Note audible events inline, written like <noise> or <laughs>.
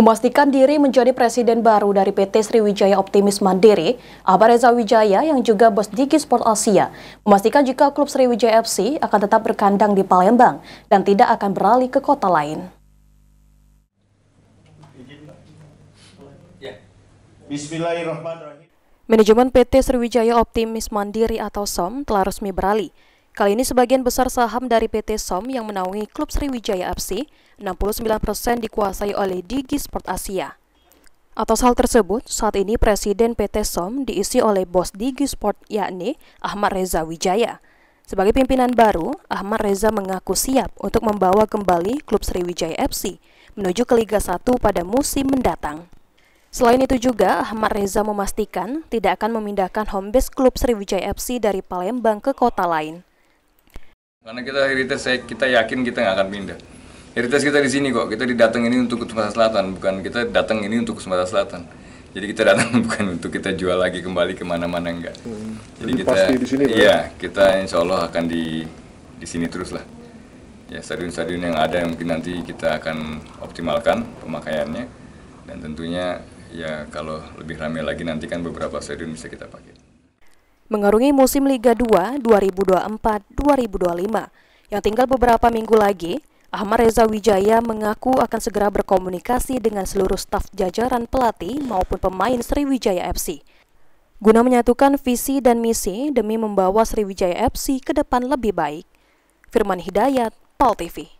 Memastikan diri menjadi presiden baru dari PT Sriwijaya Optimis Mandiri, Abareza Wijaya yang juga bos Diki Sport Asia, memastikan jika klub Sriwijaya FC akan tetap berkandang di Palembang dan tidak akan beralih ke kota lain. Ya. Bismillahirrahmanirrahim. Manajemen PT Sriwijaya Optimis Mandiri atau SOM telah resmi beralih Kali ini sebagian besar saham dari PT SOM yang menaungi klub Sriwijaya FC 69% dikuasai oleh Digi Sport Asia. Atas hal tersebut, saat ini Presiden PT SOM diisi oleh bos Digi Sport yakni Ahmad Reza Wijaya. Sebagai pimpinan baru, Ahmad Reza mengaku siap untuk membawa kembali klub Sriwijaya FC menuju ke Liga 1 pada musim mendatang. Selain itu juga, Ahmad Reza memastikan tidak akan memindahkan home base klub Sriwijaya FC dari Palembang ke kota lain. Karena kita heritage saya kita yakin kita nggak akan pindah. Heritage kita di sini kok. Kita didatang ini untuk Sumatera Selatan, bukan kita datang ini untuk Sumatera Selatan. Jadi kita datang <laughs> bukan untuk kita jual lagi kembali kemana-mana enggak. Hmm. Jadi, Jadi kita, pasti di sini. Iya, kan? kita insya Allah akan di di sini terus lah. Ya stadion-stadion yang ada mungkin nanti kita akan optimalkan pemakaiannya dan tentunya ya kalau lebih ramai lagi nanti kan beberapa stadion bisa kita pakai mengarungi musim Liga 2 2024-2025 yang tinggal beberapa minggu lagi, Ahmad Reza Wijaya mengaku akan segera berkomunikasi dengan seluruh staf jajaran pelatih maupun pemain Sriwijaya FC guna menyatukan visi dan misi demi membawa Sriwijaya FC ke depan lebih baik. Firman Hidayat, Pal TV.